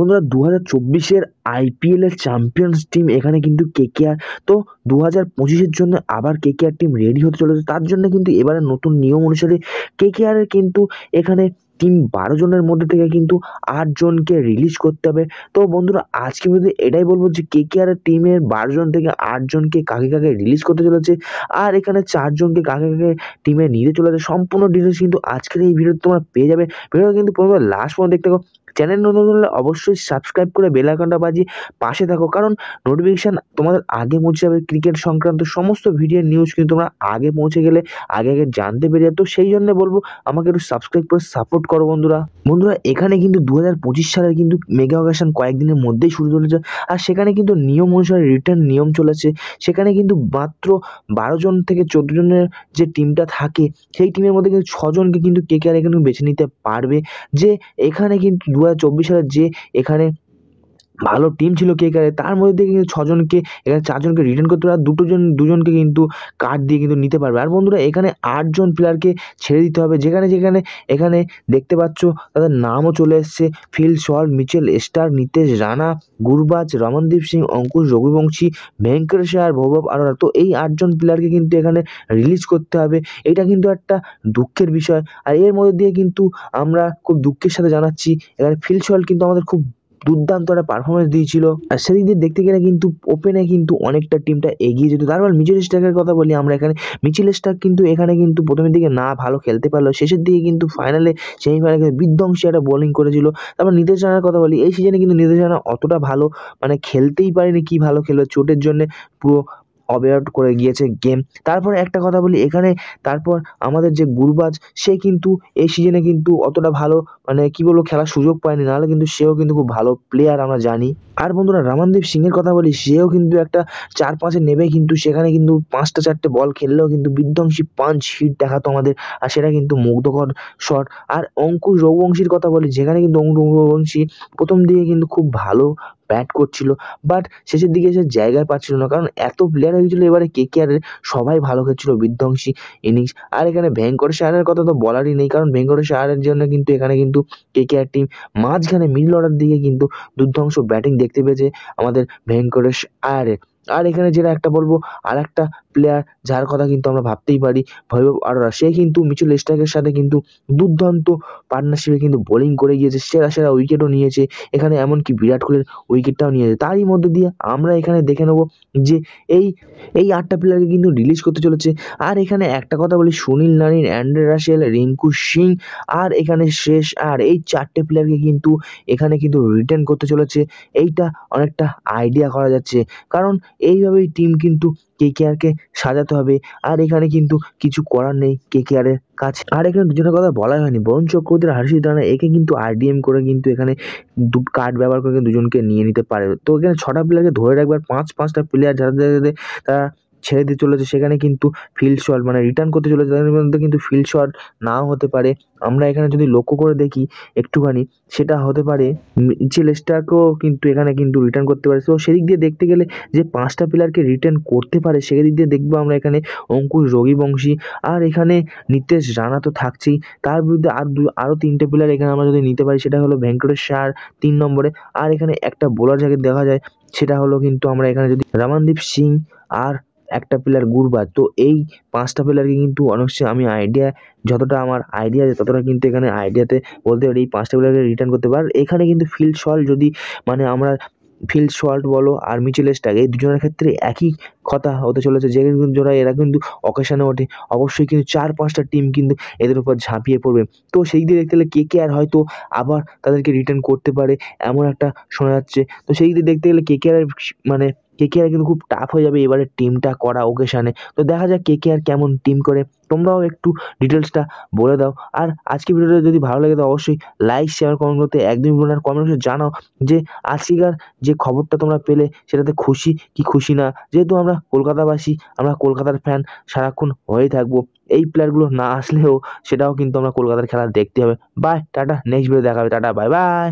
বন্ধুরা দু হাজার চব্বিশের আইপিএলের চ্যাম্পিয়ন্স টিম এখানে কিন্তু কেকেআর তো দু হাজার পঁচিশের জন্য আবার কেকেআর টিম রেডি হতে চলেছে তার জন্য কিন্তু এবারে নতুন নিয়ম অনুসারে কেকেআরের কিন্তু এখানে টিম বারো জনের মধ্যে থেকে কিন্তু আটজনকে রিলিজ করতে হবে তো বন্ধুরা আজকে কিন্তু এটাই বলবো যে কে কে আর টিমের বারো জন থেকে আটজনকে কাকে কাকে রিলিজ করতে চলেছে আর এখানে চারজনকে কাকে কাকে টিমে নিতে চলেছে সম্পূর্ণ ডিটেলস কিন্তু আজকের এই ভিডিওতে তোমরা পেয়ে যাবে ভিডিওটা কিন্তু প্রথমে লাস্ট পর্যন্ত দেখতে থাকো চ্যানেল নতুন হলে অবশ্যই সাবস্ক্রাইব করে বেল আইকনটা বাজিয়ে পাশে থাকো কারণ নোটিফিকেশান তোমাদের আগে পৌঁছে যাবে ক্রিকেট সংক্রান্ত সমস্ত ভিডিও নিউজ কিন্তু তোমরা আগে পৌঁছে গেলে আগে আগে জানতে পেরে যাবে তো সেই জন্য বলবো আমাকে একটু সাবস্ক্রাইব করে সাপোর্ট করো বন্ধুরা বন্ধুরা এখানে কিন্তু দু হাজার সালের কিন্তু মেগা অকেশন কয়েকদিনের মধ্যেই শুরু চলেছে আর সেখানে কিন্তু নিয়ম অনুসারে রিটার্ন নিয়ম চলেছে সেখানে কিন্তু মাত্র বারো জন থেকে চোদ্দ জনের যে টিমটা থাকে সেই টিমের মধ্যে কিন্তু ছজনকে কিন্তু কে কে আর এখানে বেছে নিতে পারবে যে এখানে কিন্তু দু সালের যে এখানে ভালো টিম ছিল কে কারে তার মধ্যে থেকে কিন্তু ছজনকে এখানে চারজনকে রিটার্ন করতে পারে আর দুটো জন দুজনকে কিন্তু কার্ড দিয়ে কিন্তু নিতে পারবে আর বন্ধুরা এখানে আটজন প্লেয়ারকে ছেড়ে দিতে হবে যেখানে যেখানে এখানে দেখতে পাচ্ছ তাদের নামও চলে এসছে Phil Salt Mitchell Starc Nitish Rana Gurbaz Ramandeep Singh Angkrish Raghuvanshi Venkatesh আর আরোরা তো এই আটজন প্লেয়ারকে কিন্তু এখানে রিলিজ করতে হবে এটা কিন্তু একটা দুঃখের বিষয় আর এর মধ্যে দিয়ে কিন্তু আমরা খুব দুঃখের সাথে জানাচ্ছি এখানে ফিল শল কিন্তু আমাদের খুব দুর্দান্ত একটা পারফরমেন্স দিয়েছিল আর সেদিক দিয়ে দেখতে গেলে কিন্তু ওপেনে কিন্তু অনেকটা টিমটা এগিয়ে যেত তারপর মানে মিচেল স্টাকের কথা বলি আমরা এখানে মিচেল স্টাক কিন্তু এখানে কিন্তু প্রথমের দিকে না ভালো খেলতে পারলো শেষের দিকে কিন্তু ফাইনালে সেমিফাইনালে বিধ্বংসী একটা বোলিং করেছিল তারপর নিদেশ রানার কথা বলি এই সিজনে কিন্তু নিদেশ রানা অতটা ভালো মানে খেলতেই পারেনি কি ভালো খেলো চোটের জন্য পুরো অবয়ার্ট করে গিয়েছে গেম তারপর একটা কথা বলি এখানে তারপর আমাদের যে গুরবাজ সে কিন্তু এই সিজনে কিন্তু অতটা ভালো মানে কি বলবো খেলার সুযোগ পায়নি নাহলে কিন্তু সেও কিন্তু খুব ভালো প্লেয়ার আমরা জানি আর বন্ধুরা রামানদীপ সিংয়ের কথা বলি সেও কিন্তু একটা চার পাঁচে নেবে কিন্তু সেখানে কিন্তু পাঁচটা চারটে বল খেললেও কিন্তু বিধ্বংসী পাঁচ হিট দেখাতো আমাদের আর সেটা কিন্তু মুগ্ধকর শট আর অঙ্কুশ রঘুবংশীর কথা বলি যেখানে কিন্তু অঙ্কুশ রঘুবংশী প্রথম দিকে কিন্তু খুব ভালো ব্যাট করছিল বাট শেষের দিকে সে জায়গা পাচ্ছিল না কারণ এত প্লেয়ার হয়ে গেছিলো এবারে কে কেআরের সবাই ভালো খেলছিল বিধ্বংসী ইনিংস আর এখানে ভেঙ্কটেশ আয়ারের কথা তো বলারই নেই কারণ ভেঙ্কটেশ আয়ারের জন্য কিন্তু এখানে কিন্তু কে আর টিম মাঝখানে মিডল অর্ডার দিকে কিন্তু দুর্ধ্বংস ব্যাটিং দেখতে পেয়েছে আমাদের ভেঙ্কটেশ আয়ারের আর এখানে যেটা একটা বলবো আর একটা প্লেয়ার যার কথা কিন্তু আমরা ভাবতেই পারি ভৈভব আরোরা সে কিন্তু মিচুল স্টাকের সাথে কিন্তু দুর্দান্ত পার্টনারশিপে কিন্তু বোলিং করে গিয়েছে সেরা সেরা উইকেটও নিয়েছে এখানে এমনকি বিরাট কোহলির উইকেটটাও নিয়েছে তারই মধ্যে দিয়ে আমরা এখানে দেখে নেব যে এই এই আটটা প্লেয়ারকে কিন্তু রিলিজ করতে চলেছে আর এখানে একটা কথা বলি Sunil Narine Andre Russell Rinku Singh আর এখানে শেষ আর এই চারটে প্লেয়ারকে কিন্তু এখানে কিন্তু রিটার্ন করতে চলেছে এইটা অনেকটা আইডিয়া করা যাচ্ছে কারণ এইভাবেই টিম কিন্তু কেকেআরকে সাজাতে হবে আর এখানে কিন্তু কিছু করার নেই কেকেআরের কাছে আর এখানে দুজনের কথা বলাই হয়নি বরুণ চক্রবর্তীর আর রানা একে কিন্তু আরডিএম করে কিন্তু এখানে দু কার্ড ব্যবহার করে দুজনকে নিয়ে নিতে পারে তো এখানে ছটা প্লেয়ারকে ধরে রাখবার পাঁচ পাঁচটা প্লেয়ার যাদের তারা ছেড়ে দিয়ে চলেছে সেখানে কিন্তু ফিল্ড শট মানে রিটার্ন করতে চলেছে তাদের মধ্যে কিন্তু ফিল্ড শট নাও হতে পারে আমরা এখানে যদি লক্ষ্য করে দেখি একটুখানি সেটা হতে পারে মিচেল স্টারকেও কিন্তু এখানে কিন্তু রিটার্ন করতে পারে তো সেদিক দিয়ে দেখতে গেলে যে পাঁচটা প্লেয়ারকে রিটার্ন করতে পারে সেদিক দিয়ে দেখবো আমরা এখানে অঙ্কুশ বংশী আর এখানে নিতেশ রানা তো থাকছেই তার বিরুদ্ধে আর দু আরও তিনটে প্লেয়ার এখানে আমরা যদি নিতে পারি সেটা হলো ভেঙ্কটেশ সার তিন নম্বরে আর এখানে একটা বোলার যাকে দেখা যায় সেটা হলো কিন্তু আমরা এখানে যদি রামানদীপ সিং আর একটা প্লেয়ার গুরবাজ তো এই পাঁচটা প্লেয়ারকে কিন্তু অনেকসে আমি আইডিয়া যতটা আমার আইডিয়া আছে ততটা কিন্তু এখানে আইডিয়াতে বলতে পারি এই পাঁচটা প্লেয়ারকে রিটার্ন করতে পার এখানে কিন্তু ফিল্ড সল যদি মানে আমরা ফিল্ড সল্ট বলো আর মিচেল স্টাক এই দুজনের ক্ষেত্রে একই কথা হতে চলেছে যে জোড়া এরা কিন্তু অকেশানে ওঠে অবশ্যই কিন্তু চার পাঁচটা টিম কিন্তু এদের উপর ঝাঁপিয়ে পড়বে তো সেই দিকে দেখতে গেলে কে কে আর হয়তো আবার তাদেরকে রিটার্ন করতে পারে এমন একটা শোনা যাচ্ছে তো সেই দিকে দেখতে গেলে কে কে আর মানে কে কে আর কিন্তু খুব টাফ হয়ে যাবে এবারে টিমটা করা ওকেশানে তো দেখা যাক আর কেমন টিম করে তোমরাও একটু ডিটেলসটা বলে দাও আর আজকে ভিডিওটা যদি ভালো লাগে তো অবশ্যই লাইক শেয়ার কমেন্ট করতে একদমই বলুন আর কমেন্ট জানাও যে আজকেকার যে খবরটা তোমরা পেলে সেটাতে খুশি কি খুশি না যেহেতু আমরা আমরা কলকাতাবাসী আমরা কলকাতার ফ্যান সারাক্ষণ হয়েই থাকবো এই প্লেয়ারগুলো না আসলেও সেটাও কিন্তু আমরা কলকাতার খেলা দেখতে হবে বাই টাটা নেক্সট ভিডিও দেখাবে টাটা বাই বাই